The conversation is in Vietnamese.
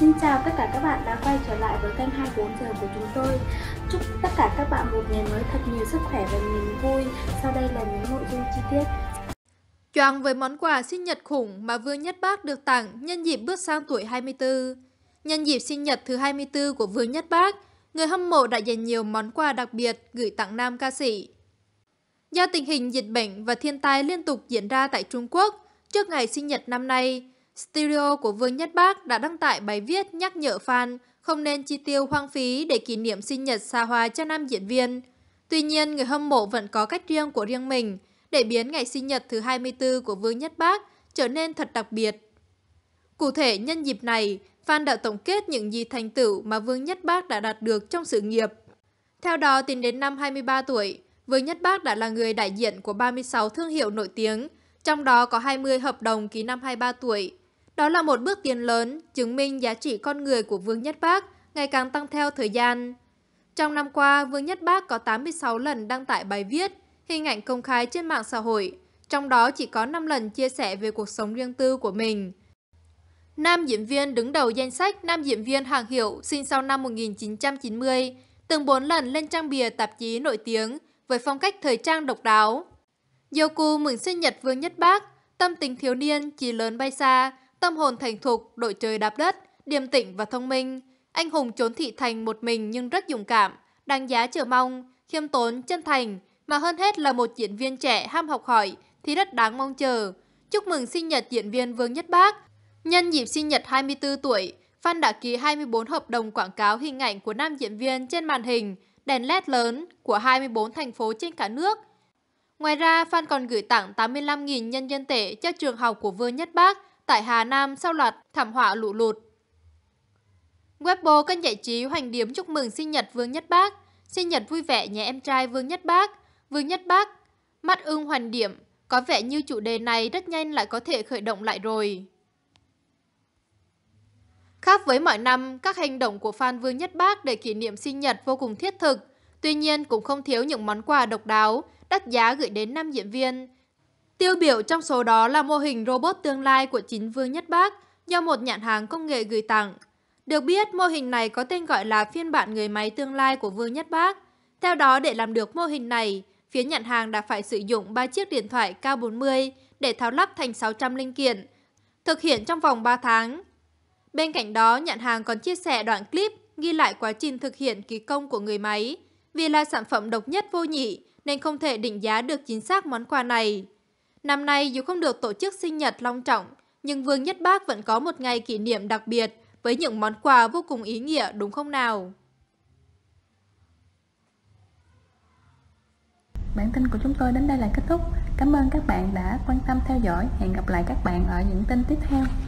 Xin chào tất cả các bạn đã quay trở lại với kênh 24 giờ của chúng tôi. Chúc tất cả các bạn một ngày mới thật nhiều sức khỏe và niềm vui. Sau đây là những nội dung chi tiết. Choàng với món quà sinh nhật khủng mà Vương Nhất Bác được tặng nhân dịp bước sang tuổi 24. Nhân dịp sinh nhật thứ 24 của Vương Nhất Bác, người hâm mộ đã dành nhiều món quà đặc biệt gửi tặng nam ca sĩ. Do tình hình dịch bệnh và thiên tai liên tục diễn ra tại Trung Quốc, trước ngày sinh nhật năm nay, Studio của Vương Nhất Bác đã đăng tải bài viết nhắc nhở fan không nên chi tiêu hoang phí để kỷ niệm sinh nhật xa hoa cho nam diễn viên. Tuy nhiên, người hâm mộ vẫn có cách riêng của riêng mình để biến ngày sinh nhật thứ 24 của Vương Nhất Bác trở nên thật đặc biệt. Cụ thể, nhân dịp này, fan đã tổng kết những gì thành tựu mà Vương Nhất Bác đã đạt được trong sự nghiệp. Theo đó, tính đến năm 23 tuổi, Vương Nhất Bác đã là người đại diện của 36 thương hiệu nổi tiếng, trong đó có 20 hợp đồng ký năm 23 tuổi, đó là một bước tiến lớn, chứng minh giá trị con người của Vương Nhất Bác ngày càng tăng theo thời gian. Trong năm qua, Vương Nhất Bác có 86 lần đăng tải bài viết, hình ảnh công khai trên mạng xã hội, trong đó chỉ có 5 lần chia sẻ về cuộc sống riêng tư của mình. Nam diễn viên đứng đầu danh sách nam diễn viên hàng hiệu sinh sau năm 1990, từng 4 lần lên trang bìa tạp chí nổi tiếng với phong cách thời trang độc đáo. Yoku mừng sinh nhật Vương Nhất Bác, tâm tình thiếu niên, chỉ lớn bay xa, Tâm hồn thành thục, đội trời đạp đất, điềm tĩnh và thông minh. Anh hùng trốn thị thành một mình nhưng rất dũng cảm, đáng giá chờ mong, khiêm tốn, chân thành, mà hơn hết là một diễn viên trẻ ham học hỏi thì rất đáng mong chờ. Chúc mừng sinh nhật diễn viên Vương Nhất Bác. Nhân dịp sinh nhật 24 tuổi, Phan đã ký 24 hợp đồng quảng cáo hình ảnh của nam diễn viên trên màn hình, đèn LED lớn của 24 thành phố trên cả nước. Ngoài ra, Phan còn gửi tặng 85.000 nhân dân tệ cho trường học của Vương Nhất Bác tại Hà Nam sau loạt thảm họa lũ lụt. Weibo kênh giải trí hoành điếm chúc mừng sinh nhật Vương Nhất Bác, sinh nhật vui vẻ nhà em trai Vương Nhất Bác, Vương Nhất Bác, mắt ưng hoành điểm, có vẻ như chủ đề này rất nhanh lại có thể khởi động lại rồi. Khác với mọi năm, các hành động của fan Vương Nhất Bác để kỷ niệm sinh nhật vô cùng thiết thực, tuy nhiên cũng không thiếu những món quà độc đáo, đắt giá gửi đến nam diễn viên, Tiêu biểu trong số đó là mô hình robot tương lai của chính Vương Nhất Bác do một nhãn hàng công nghệ gửi tặng. Được biết, mô hình này có tên gọi là phiên bản người máy tương lai của Vương Nhất Bác. Theo đó, để làm được mô hình này, phía nhận hàng đã phải sử dụng 3 chiếc điện thoại K40 để tháo lắp thành 600 linh kiện, thực hiện trong vòng 3 tháng. Bên cạnh đó, nhận hàng còn chia sẻ đoạn clip ghi lại quá trình thực hiện kỳ công của người máy. Vì là sản phẩm độc nhất vô nhị nên không thể định giá được chính xác món quà này. Năm nay dù không được tổ chức sinh nhật long trọng, nhưng Vương Nhất Bác vẫn có một ngày kỷ niệm đặc biệt với những món quà vô cùng ý nghĩa đúng không nào? Bản tin của chúng tôi đến đây là kết thúc. Cảm ơn các bạn đã quan tâm theo dõi. Hẹn gặp lại các bạn ở những tin tiếp theo.